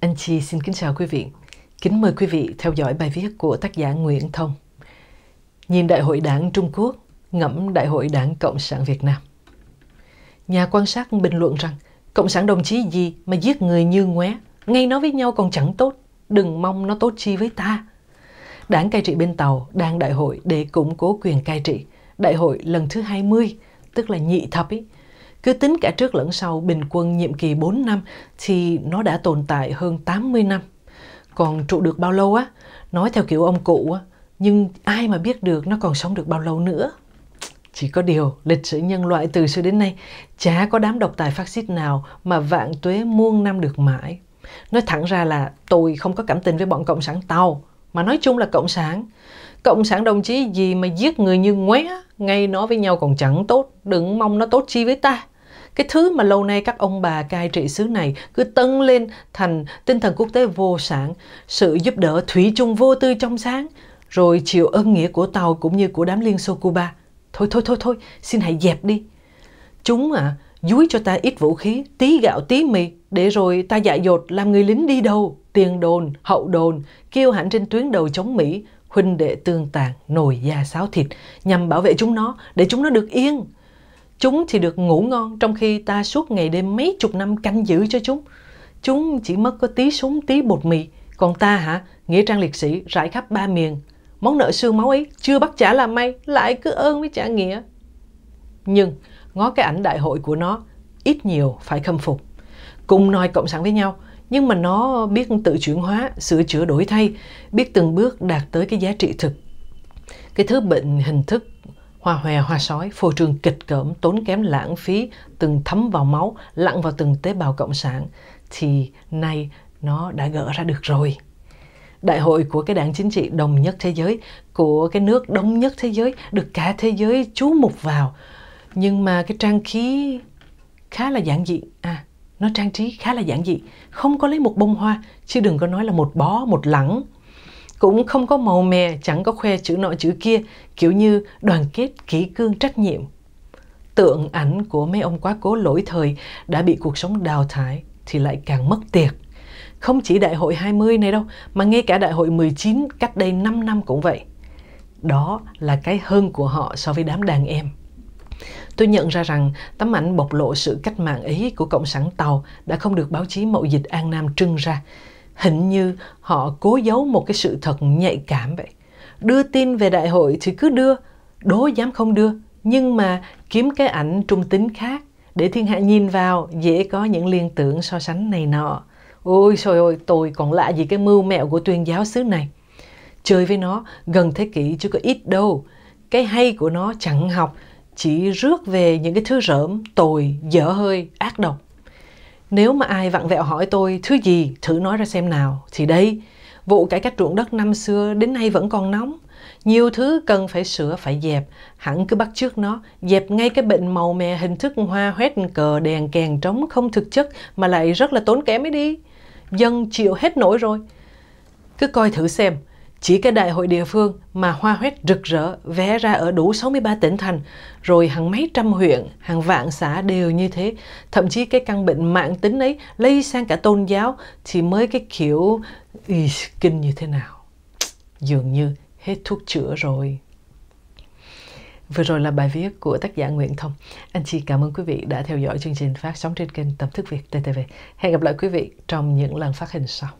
Anh Chi xin kính chào quý vị. Kính mời quý vị theo dõi bài viết của tác giả Nguyễn Thông. Nhìn Đại hội Đảng Trung Quốc ngẫm Đại hội Đảng Cộng sản Việt Nam. Nhà quan sát bình luận rằng Cộng sản đồng chí gì mà giết người như ngoé, ngay nói với nhau còn chẳng tốt, đừng mong nó tốt chi với ta. Đảng cai trị bên Tàu đang đại hội để củng cố quyền cai trị, đại hội lần thứ 20, tức là nhị thập ấy, cứ tính cả trước lẫn sau bình quân nhiệm kỳ 4 năm thì nó đã tồn tại hơn 80 năm. Còn trụ được bao lâu á? Nói theo kiểu ông cụ á, nhưng ai mà biết được nó còn sống được bao lâu nữa. Chỉ có điều, lịch sử nhân loại từ xưa đến nay chả có đám độc tài phát xít nào mà vạn tuế muôn năm được mãi. Nói thẳng ra là tôi không có cảm tình với bọn Cộng sản Tàu, mà nói chung là cộng sản cộng sản đồng chí gì mà giết người như ngoé ngay nói với nhau còn chẳng tốt đừng mong nó tốt chi với ta cái thứ mà lâu nay các ông bà cai trị xứ này cứ tân lên thành tinh thần quốc tế vô sản sự giúp đỡ thủy chung vô tư trong sáng rồi chịu ơn nghĩa của tàu cũng như của đám liên xô cuba thôi thôi thôi thôi xin hãy dẹp đi chúng à dúi cho ta ít vũ khí, tí gạo tí mì, để rồi ta dại dột làm người lính đi đâu, tiền đồn, hậu đồn, kêu hãnh trên tuyến đầu chống Mỹ, huynh đệ tương tàn, nồi da sáo thịt, nhằm bảo vệ chúng nó, để chúng nó được yên. Chúng thì được ngủ ngon, trong khi ta suốt ngày đêm mấy chục năm canh giữ cho chúng. Chúng chỉ mất có tí súng, tí bột mì, còn ta hả, nghĩa trang liệt sĩ rải khắp ba miền. Món nợ xương máu ấy chưa bắt trả là may, lại cứ ơn với trả nghĩa. Nhưng ngó cái ảnh đại hội của nó ít nhiều phải khâm phục cùng nói cộng sản với nhau nhưng mà nó biết tự chuyển hóa sửa chữa đổi thay biết từng bước đạt tới cái giá trị thực cái thứ bệnh hình thức hoa hòe hoa sói phô trương kịch cỡm tốn kém lãng phí từng thấm vào máu lặn vào từng tế bào cộng sản thì nay nó đã gỡ ra được rồi đại hội của cái đảng chính trị đồng nhất thế giới của cái nước đông nhất thế giới được cả thế giới chú mục vào nhưng mà cái trang trí khá là giản dị à nó trang trí khá là giản dị không có lấy một bông hoa chứ đừng có nói là một bó một lẳng cũng không có màu mè chẳng có khoe chữ nọ chữ kia kiểu như đoàn kết kỹ cương trách nhiệm tượng ảnh của mấy ông quá cố lỗi thời đã bị cuộc sống đào thải thì lại càng mất tiệc không chỉ đại hội 20 này đâu mà ngay cả đại hội 19 cách đây 5 năm cũng vậy đó là cái hơn của họ so với đám đàn em Tôi nhận ra rằng tấm ảnh bộc lộ sự cách mạng Ý của Cộng sản Tàu đã không được báo chí mậu dịch An Nam trưng ra. Hình như họ cố giấu một cái sự thật nhạy cảm vậy. Đưa tin về đại hội thì cứ đưa, đố dám không đưa, nhưng mà kiếm cái ảnh trung tính khác để thiên hạ nhìn vào dễ có những liên tưởng so sánh này nọ. Ôi trời ơi, tôi còn lạ gì cái mưu mẹo của tuyên giáo xứ này. Chơi với nó gần thế kỷ chứ có ít đâu. Cái hay của nó chẳng học, chỉ rước về những cái thứ rỡm, tồi, dở hơi, ác độc. Nếu mà ai vặn vẹo hỏi tôi thứ gì, thử nói ra xem nào, thì đây, vụ cải cách ruộng đất năm xưa đến nay vẫn còn nóng. Nhiều thứ cần phải sửa, phải dẹp, hẳn cứ bắt trước nó, dẹp ngay cái bệnh màu mè hình thức hoa huét cờ đèn kèn trống không thực chất mà lại rất là tốn kém ấy đi. Dân chịu hết nổi rồi. Cứ coi thử xem, chỉ cái đại hội địa phương mà hoa huyết rực rỡ vé ra ở đủ 63 tỉnh thành, rồi hàng mấy trăm huyện, hàng vạn xã đều như thế. Thậm chí cái căn bệnh mạng tính ấy lây sang cả tôn giáo thì mới cái kiểu ý, kinh như thế nào. Dường như hết thuốc chữa rồi. Vừa rồi là bài viết của tác giả Nguyễn Thông. Anh chị cảm ơn quý vị đã theo dõi chương trình phát sóng trên kênh Tâm Thức Việt TTV. Hẹn gặp lại quý vị trong những lần phát hình sau.